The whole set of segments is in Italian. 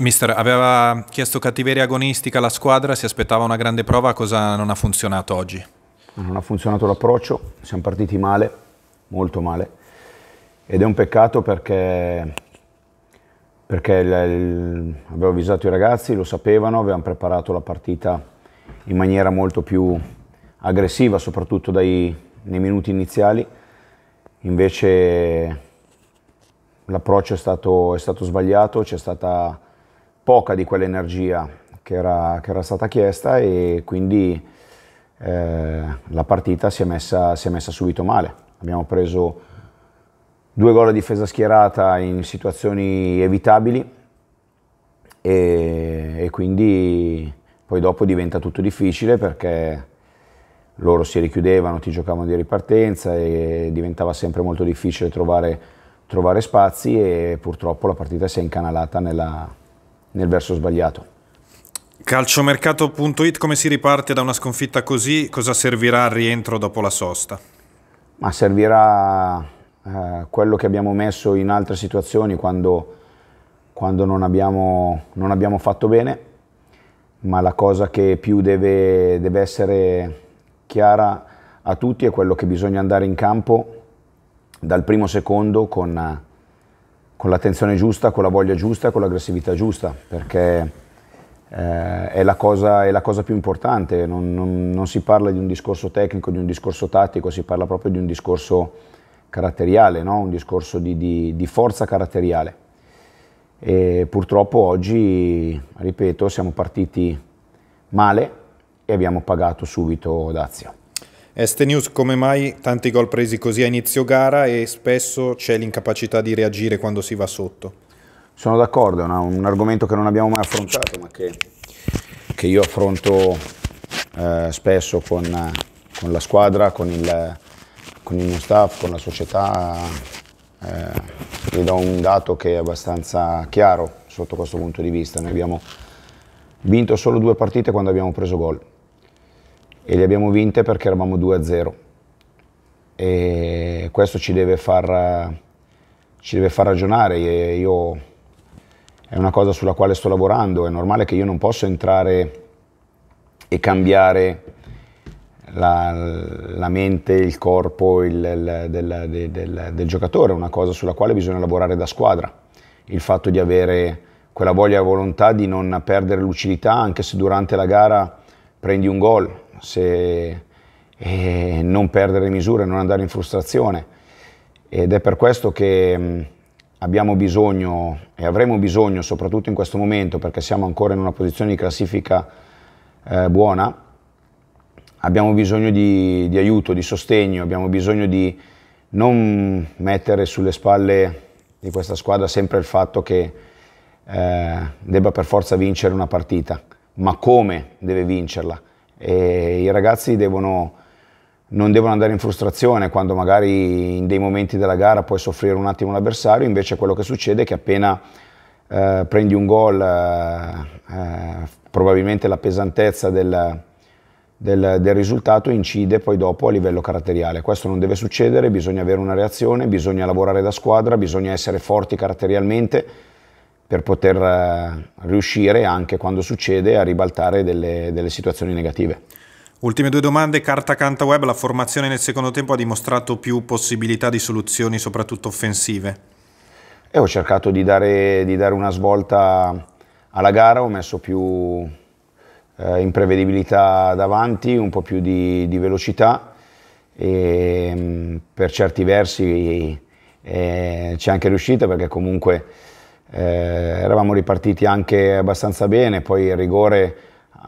mister, aveva chiesto cattiveria agonistica alla squadra, si aspettava una grande prova, cosa non ha funzionato oggi? Non ha funzionato l'approccio, siamo partiti male, molto male, ed è un peccato perché, perché il, il, avevo avvisato i ragazzi, lo sapevano, avevano preparato la partita in maniera molto più aggressiva, soprattutto dai, nei minuti iniziali, invece l'approccio è è stato sbagliato, c'è stata poca di quell'energia che era, che era stata chiesta e quindi eh, la partita si è, messa, si è messa subito male. Abbiamo preso due gol a difesa schierata in situazioni evitabili e, e, quindi poi dopo diventa tutto difficile perché loro si richiudevano, ti giocavano di ripartenza e diventava sempre molto difficile trovare, trovare spazi e purtroppo la partita si è incanalata nella, nel verso sbagliato. Calciomercato.it come si riparte da una sconfitta così? Cosa servirà al rientro dopo la sosta? Ma servirà eh, quello che abbiamo messo in altre situazioni quando, quando non, abbiamo, non, abbiamo, fatto bene, ma la cosa che più deve, deve essere chiara a tutti è quello che bisogna andare in campo dal primo secondo con con l'attenzione giusta, con la voglia giusta, con l'aggressività giusta, perché eh, è, la cosa, è, la cosa, più importante, non, non, non, si parla di un discorso tecnico, di un discorso tattico, si parla proprio di un discorso caratteriale, no? un discorso di, di, di forza caratteriale. E purtroppo oggi, ripeto, siamo partiti male e abbiamo pagato subito Dazio. Este News come mai tanti gol presi così a inizio gara e spesso c'è l'incapacità di reagire quando si va sotto? Sono d'accordo, è un argomento che non abbiamo mai affrontato ma che, che io affronto eh, spesso con, con, la squadra, con il, con il, mio staff, con la società. Eh, vi do un dato che è abbastanza chiaro sotto questo punto di vista. Noi abbiamo vinto solo due partite quando abbiamo preso gol e le abbiamo vinte perché eravamo 2-0 e questo ci deve far, ci deve far ragionare. Io, è una cosa sulla quale sto lavorando, è normale che io non posso entrare e cambiare la, la mente, il corpo il, il, del, del, del, del, giocatore, è una cosa sulla quale bisogna lavorare da squadra. Il fatto di avere quella voglia e volontà di non perdere lucidità anche se durante la gara prendi un gol, se, e eh, non perdere misure, non andare in frustrazione. Ed è per questo che mm, abbiamo bisogno e avremo bisogno, soprattutto in questo momento, perché siamo ancora in una posizione di classifica eh, buona, abbiamo bisogno di, di, aiuto, di sostegno, abbiamo bisogno di non mettere sulle spalle di questa squadra sempre il fatto che eh, debba per forza vincere una partita, ma come deve vincerla e i ragazzi devono, non devono andare in frustrazione quando magari in dei momenti della gara puoi soffrire un attimo l'avversario, invece quello che succede è che appena eh, prendi un gol, eh, eh, probabilmente la pesantezza del, del, del, risultato incide poi dopo a livello caratteriale. Questo non deve succedere, bisogna avere una reazione, bisogna lavorare da squadra, bisogna essere forti caratterialmente per poter eh, riuscire anche quando succede a ribaltare delle, delle situazioni negative. Ultime due domande, carta canta web, la formazione nel secondo tempo ha dimostrato più possibilità di soluzioni, soprattutto offensive. E eh, ho cercato di dare, di dare una svolta alla gara, ho messo più eh, imprevedibilità davanti, un po' più di, di velocità e ehm, per certi versi eh, c'è anche riuscita perché comunque eh, eravamo ripartiti anche abbastanza bene, poi il rigore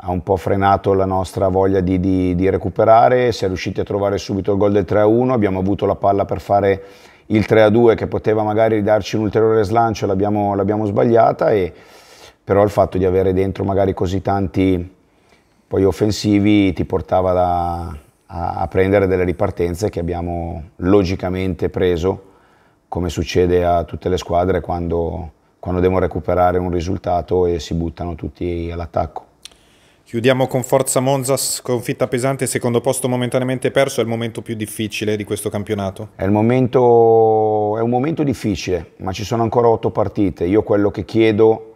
ha un po' frenato la nostra voglia di, di, di recuperare, si è riusciti a trovare subito il gol del 3-1, abbiamo avuto la palla per fare il 3-2 che poteva magari darci un ulteriore slancio, l'abbiamo, sbagliata, e, però il fatto di avere dentro magari così tanti poi offensivi ti portava da, a, a prendere delle ripartenze che abbiamo logicamente preso, come succede a tutte le squadre quando quando devono recuperare un risultato e si buttano tutti all'attacco. Chiudiamo con Forza Monza, sconfitta pesante, secondo posto momentaneamente perso, è il momento più difficile di questo campionato? È, momento, è, un momento difficile, ma ci sono ancora otto partite. Io quello che chiedo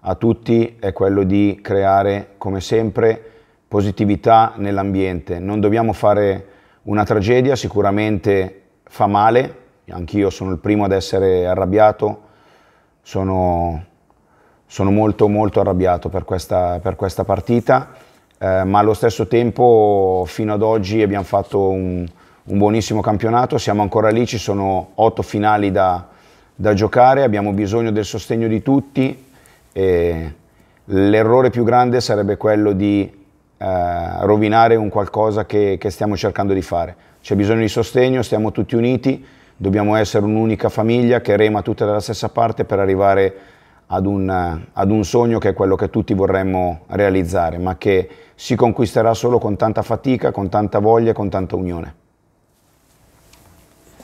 a tutti è quello di creare, come sempre, positività nell'ambiente. Non dobbiamo fare una tragedia, sicuramente fa male, anch'io sono il primo ad essere arrabbiato, sono, sono molto molto arrabbiato per questa, per questa partita, eh, ma allo stesso tempo fino ad oggi abbiamo fatto un, un buonissimo campionato, siamo ancora lì, ci sono otto finali da, da giocare, abbiamo bisogno del sostegno di tutti. L'errore più grande sarebbe quello di eh, rovinare un qualcosa che, che, stiamo cercando di fare. C'è bisogno di sostegno, stiamo tutti uniti, dobbiamo essere un'unica famiglia che rema tutte dalla stessa parte per arrivare ad un, ad un sogno che è quello che tutti vorremmo realizzare, ma che si conquisterà solo con tanta fatica, con tanta voglia e con tanta unione.